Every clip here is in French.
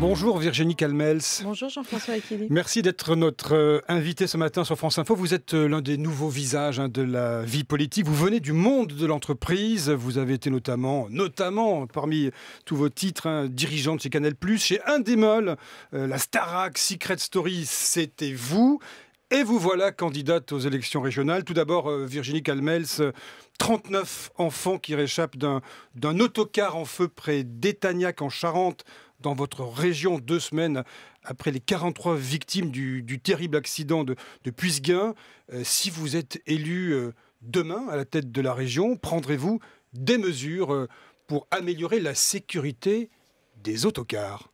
Bonjour Virginie Calmels. Bonjour Jean-François Aquili. Merci d'être notre euh, invité ce matin sur France Info. Vous êtes euh, l'un des nouveaux visages hein, de la vie politique. Vous venez du monde de l'entreprise. Vous avez été notamment, notamment parmi tous vos titres, hein, dirigeante chez Canal+, chez Indemol, euh, la Starac, Secret Story, c'était vous. Et vous voilà candidate aux élections régionales. Tout d'abord, Virginie Calmels, 39 enfants qui réchappent d'un autocar en feu près d'Etagnac en Charente dans votre région deux semaines après les 43 victimes du, terrible accident de, de Puisguin. Euh, si vous êtes élu euh, demain à la tête de la région, prendrez-vous des mesures euh, pour améliorer la sécurité des autocars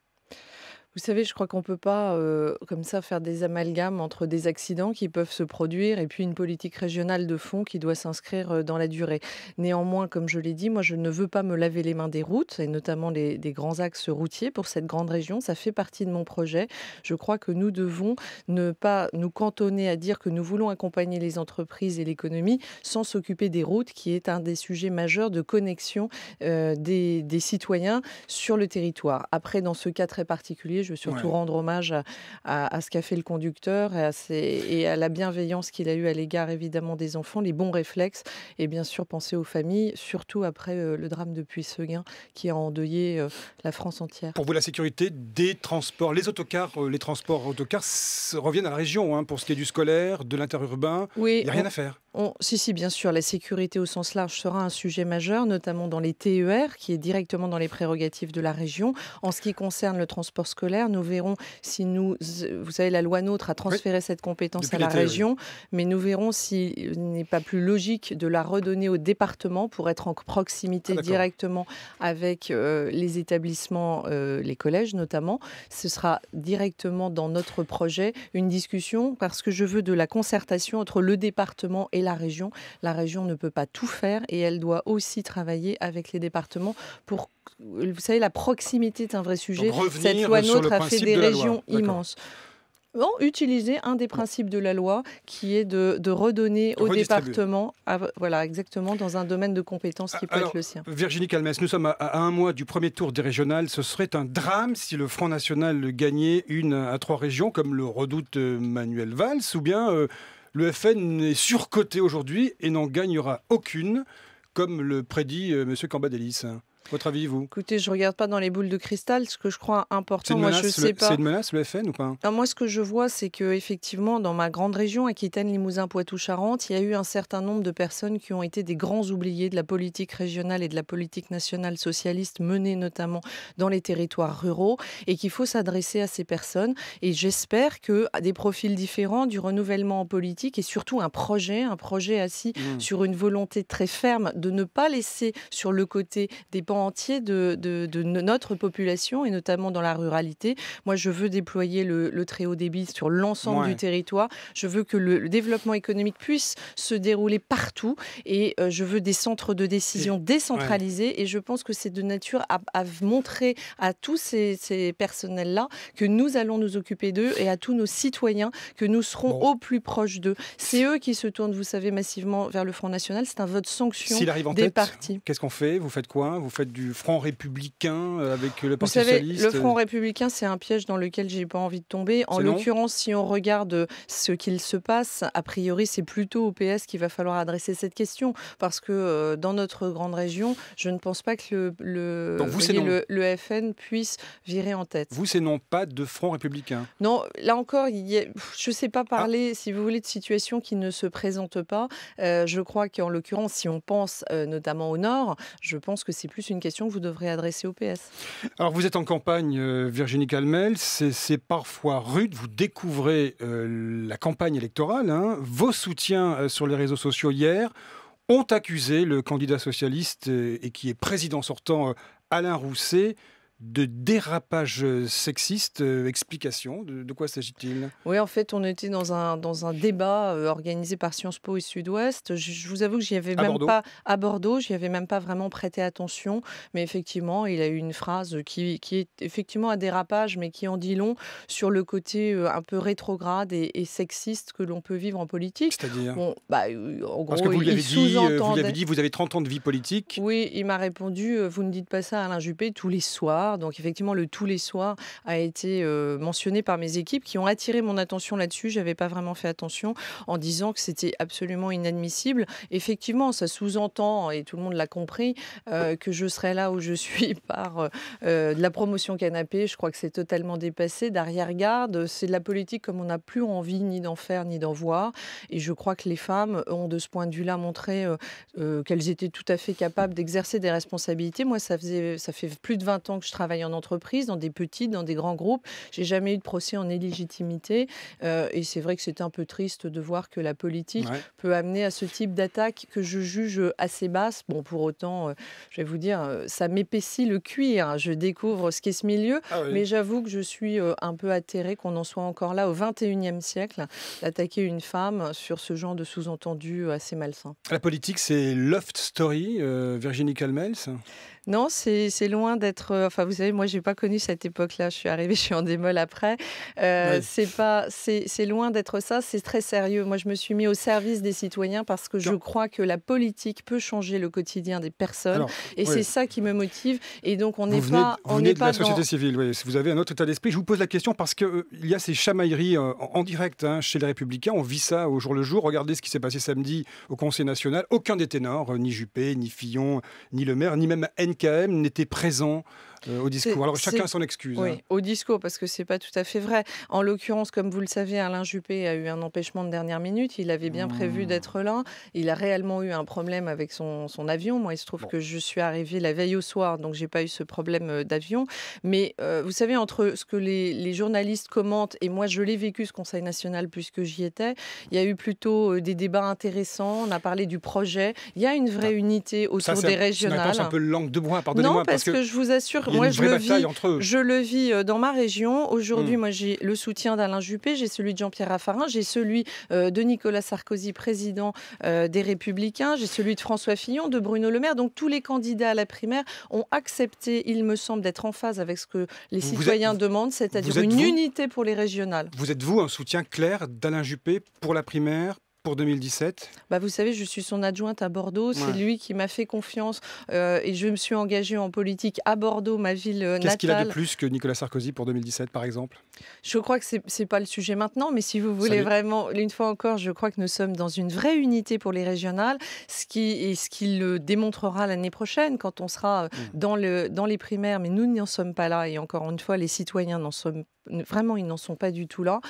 vous savez, je crois qu'on ne peut pas, euh, comme ça, faire des amalgames entre des accidents qui peuvent se produire et puis une politique régionale de fond qui doit s'inscrire euh, dans la durée. Néanmoins, comme je l'ai dit, moi, je ne veux pas me laver les mains des routes, et notamment des grands axes routiers pour cette grande région. Ça fait partie de mon projet. Je crois que nous devons ne pas nous cantonner à dire que nous voulons accompagner les entreprises et l'économie sans s'occuper des routes, qui est un des sujets majeurs de connexion euh, des citoyens sur le territoire. Après, dans ce cas très particulier, je veux surtout rendre hommage à, ce qu'a fait le conducteur et à, et à la bienveillance qu'il a eue à l'égard évidemment des enfants, les bons réflexes et bien sûr penser aux familles, surtout après euh, le drame de Puisseguin qui a endeuillé euh, la France entière. Pour vous, la sécurité des transports, les autocars, euh, les transports autocars reviennent à la région hein, pour ce qui est du scolaire, de l'interurbain. Oui, il n'y a rien à faire. On, si, si, bien sûr, la sécurité au sens large sera un sujet majeur, notamment dans les TER qui est directement dans les prérogatives de la région. En ce qui concerne le transport scolaire, nous verrons si nous, vous savez, la loi NOTRe a transféré cette compétence à la région, mais nous verrons s'il n'est pas plus logique de la redonner au département pour être en proximité ah, directement avec euh, les établissements, euh, les collèges notamment. Ce sera directement dans notre projet une discussion parce que je veux de la concertation entre le département et la région. La région ne peut pas tout faire et elle doit aussi travailler avec les départements pour vous savez, la proximité est un vrai sujet. Cette loi nôtre a fait des régions immenses. Utilisez utiliser un des principes de la loi qui est de, redonner au département, voilà, exactement, dans un domaine de compétences qui peut être le sien. Virginie Calmes, nous sommes à, un mois du premier tour des régionales. Ce serait un drame si le Front National gagnait une à trois régions, comme le redoute euh, Manuel Valls, ou bien euh, le FN est surcoté aujourd'hui et n'en gagnera aucune, comme le prédit Monsieur M. Cambadélis. Votre avis, vous Écoutez, je ne regarde pas dans les boules de cristal. Ce que je crois important, moi, je sais pas. C'est une menace, le FN, ou pas Moi, ce que je vois, c'est que effectivement, dans ma grande région, Aquitaine, Limousin, poitou Charente, il y a eu un certain nombre de personnes qui ont été des grands oubliés de la politique régionale et de la politique nationale socialiste menée notamment dans les territoires ruraux et qu'il faut s'adresser à ces personnes. Et j'espère que à des profils différents, du renouvellement en politique et surtout un projet, un projet assis mmh. sur une volonté très ferme de ne pas laisser sur le côté des entier de, notre population et notamment dans la ruralité. Moi, je veux déployer le, très haut débit sur l'ensemble du territoire. Je veux que le, développement économique puisse se dérouler partout et euh, je veux des centres de décision décentralisés. Et je pense que c'est de nature à, montrer à tous ces, personnels-là que nous allons nous occuper d'eux et à tous nos citoyens que nous serons au plus proche d'eux. C'est eux qui se tournent, vous savez, massivement vers le Front National. C'est un vote sanction arrive en des partis. Qu'est-ce qu'on fait Vous faites quoi Vous faites du Front républicain euh, avec le Parti Vous savez, Le euh Front républicain, c'est un piège dans lequel j'ai pas envie de tomber. En l'occurrence, si on regarde euh, ce qu'il se passe, a priori, c'est plutôt au PS qu'il va falloir adresser cette question parce que dans notre grande région, je ne pense pas que le le, le, FN puisse virer en tête. Vous, c'est non pas de Front républicain. Non, là encore, il je ne sais pas ah. parler, si vous voulez, de situation qui ne se présente pas. je crois qu'en l'occurrence, si on pense notamment au Nord, je pense que c'est plus une question que vous devrez adresser au PS. Alors vous êtes en campagne, euh, Virginie Calmel, c'est parfois rude, vous découvrez euh, la campagne électorale, hein. vos soutiens euh, sur les réseaux sociaux hier ont accusé le candidat socialiste et qui est président sortant Alain Rousset de dérapage sexiste. Euh, explication, de, quoi s'agit-il Oui, en fait, on était dans un, dans un débat euh, organisé par Sciences Po et Sud-Ouest. Je, vous avoue que j'y avais même pas à Bordeaux, j'y avais même pas vraiment prêté attention, mais effectivement, il a eu une phrase qui, est effectivement un dérapage, mais qui en dit long sur le côté euh, un peu rétrograde et, sexiste que l'on peut vivre en politique. C'est-à-dire bah, En gros, Parce que vous l'avez vous avez dit, vous avez 30 ans de vie politique. Oui, il m'a répondu, vous ne dites pas ça à Alain Juppé tous les soirs. Donc effectivement, le tous les soirs a été euh, mentionné par mes équipes qui ont attiré mon attention là-dessus. J'avais pas vraiment fait attention en disant que c'était absolument inadmissible. Effectivement, ça sous-entend et tout le monde l'a compris euh, que je serais là où je suis par euh, de la promotion canapé. Je crois que c'est totalement dépassé. D'arrière-garde, c'est de la politique comme on n'a plus envie ni d'en faire ni d'en voir. Et je crois que les femmes ont de ce point de vue-là montré qu'elles étaient tout à fait capables d'exercer des responsabilités. Moi, ça faisait ça fait plus de 20 ans que je travaille en entreprise, dans des petits, dans des grands groupes. J'ai jamais eu de procès en illégitimité. Euh, et c'est vrai que c'est un peu triste de voir que la politique peut amener à ce type d'attaque que je juge assez basse. Bon, pour autant, euh, je vais vous dire, euh, ça m'épaissit le cuir. Hein. Je découvre ce qu'est ce milieu. Ah Mais j'avoue que je suis un peu atterrée qu'on en soit encore là au 21e siècle, d'attaquer une femme sur ce genre de sous-entendu assez malsain. La politique, c'est Loft Story, Virginie Calmels non, c'est loin d'être. Euh, enfin, vous savez, moi, j'ai pas connu cette époque-là. Je suis arrivée, je suis en démol après. Euh, c'est pas, c'est loin d'être ça. C'est très sérieux. Moi, je me suis mis au service des citoyens parce que je crois que la politique peut changer le quotidien des personnes, et c'est ça qui me motive. Et donc, on n'est pas, vous venez de la société civile. vous avez un autre état d'esprit, je vous pose la question parce que euh, il y a ces chamailleries en, direct hein, chez les Républicains. On vit ça au jour le jour. Regardez ce qui s'est passé samedi au Conseil national. Aucun des ténors, ni Juppé, ni Fillon, ni Le Maire, ni même N KM n'était présent euh, au discours. Alors chacun son excuse. Oui, hein. au discours, parce que c'est pas tout à fait vrai. En l'occurrence, comme vous le savez, Alain Juppé a eu un empêchement de dernière minute. Il avait bien prévu mmh. d'être là. Il a réellement eu un problème avec son, son avion. Moi, il se trouve que je suis arrivée la veille au soir, donc j'ai pas eu ce problème euh, d'avion. Mais euh, vous savez, entre ce que les, journalistes commentent et moi, je l'ai vécu ce Conseil national puisque j'y étais, il y a eu plutôt des débats intéressants. On a parlé du projet. Il y a une vraie ah. unité autour Ça, des régionales. un peu langue de bois, pardonnez-moi. Non, parce, que je vous assure moi, je le, vis, je le vis dans ma région. Aujourd'hui, hmm. moi, j'ai le soutien d'Alain Juppé, j'ai celui de Jean-Pierre Raffarin, j'ai celui euh, de Nicolas Sarkozy, président euh, des Républicains, j'ai celui de François Fillon, de Bruno Le Maire. Donc, tous les candidats à la primaire ont accepté, il me semble, d'être en phase avec ce que les citoyens demandent, c'est-à-dire une unité pour les régionales. Vous êtes, vous, un soutien clair d'Alain Juppé pour la primaire, pour 2017 bah Vous savez, je suis son adjointe à Bordeaux. C'est lui qui m'a fait confiance euh, et je me suis engagée en politique à Bordeaux, ma ville natale. Euh, Qu'est-ce qu'il a de plus que Nicolas Sarkozy pour 2017, par exemple Je crois que ce n'est pas le sujet maintenant, mais si vous voulez vraiment, une fois encore, je crois que nous sommes dans une vraie unité pour les régionales, ce qui, est ce qui le démontrera l'année prochaine quand on sera euh, mmh. dans, le, dans les primaires. Mais nous n'y en sommes pas là et encore une fois, les citoyens n'en pas vraiment, ils n'en sont pas du tout là.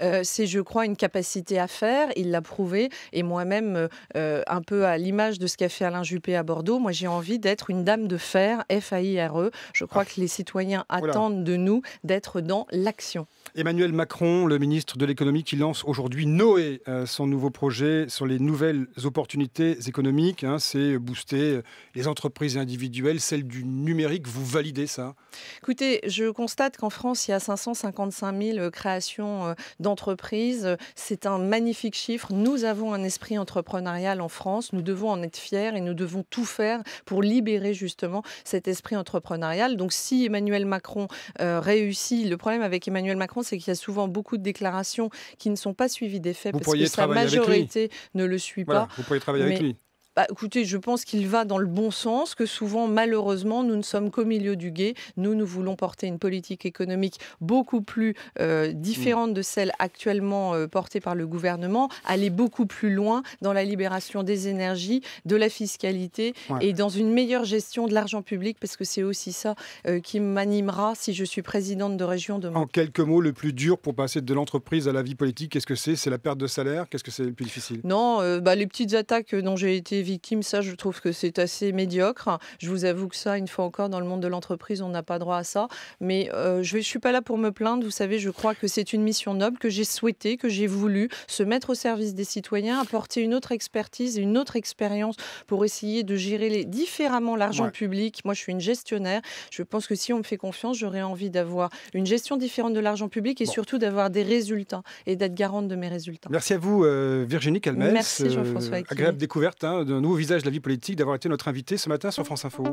Euh, c'est, je crois, une capacité à faire. Il l'a prouvé. Et moi-même, euh, euh, un peu à l'image de ce qu'a fait Alain Juppé à Bordeaux, moi, j'ai envie d'être une dame de fer, F-A-I-R-E. Je crois ah. que les citoyens attendent de nous d'être dans l'action. Emmanuel Macron, le ministre de l'économie, qui lance aujourd'hui Noé, son nouveau projet sur les nouvelles opportunités économiques. Hein. c'est booster les entreprises individuelles, celles du numérique. Vous validez ça Écoutez, je constate qu'en France, il y a 550 55 000 euh, créations euh, d'entreprises. C'est un magnifique chiffre. Nous avons un esprit entrepreneurial en France. Nous devons en être fiers et nous devons tout faire pour libérer justement cet esprit entrepreneurial. Donc si Emmanuel Macron euh, réussit, le problème avec Emmanuel Macron, c'est qu'il y a souvent beaucoup de déclarations qui ne sont pas suivies des faits parce que La majorité ne le suit pas. Vous pourriez travailler avec lui bah, Écoutez, je pense qu'il va dans le bon sens, que souvent, malheureusement, nous ne sommes qu'au milieu du guet. Nous, nous voulons porter une politique économique beaucoup plus euh, différente de celle actuellement euh, portée par le gouvernement, aller beaucoup plus loin dans la libération des énergies, de la fiscalité et dans une meilleure gestion de l'argent public, parce que c'est aussi ça euh, qui m'animera si je suis présidente de région demain. En quelques mots, le plus dur pour passer de l'entreprise à la vie politique, qu'est-ce que c'est C'est la perte de salaire Qu'est-ce que c'est le plus difficile Non, bah, les petites attaques dont j'ai été victime, ça, je trouve que c'est assez médiocre. Je vous avoue que ça, une fois encore, dans le monde de l'entreprise, on n'a pas droit à ça. Mais euh, je ne suis pas là pour me plaindre. Vous savez, je crois que c'est une mission noble que j'ai souhaité, que j'ai voulu se mettre au service des citoyens, apporter une autre expertise, une autre expérience pour essayer de gérer différemment l'argent public. Moi, je suis une gestionnaire. Je pense que si on me fait confiance, j'aurais envie d'avoir une gestion différente de l'argent public et surtout d'avoir des résultats et d'être garante de mes résultats. Merci à vous, euh, Virginie Calmès. Merci, Jean-François. Euh, agréable découverte hein, de nouveau visage de la vie politique d'avoir été notre invité ce matin sur France Info.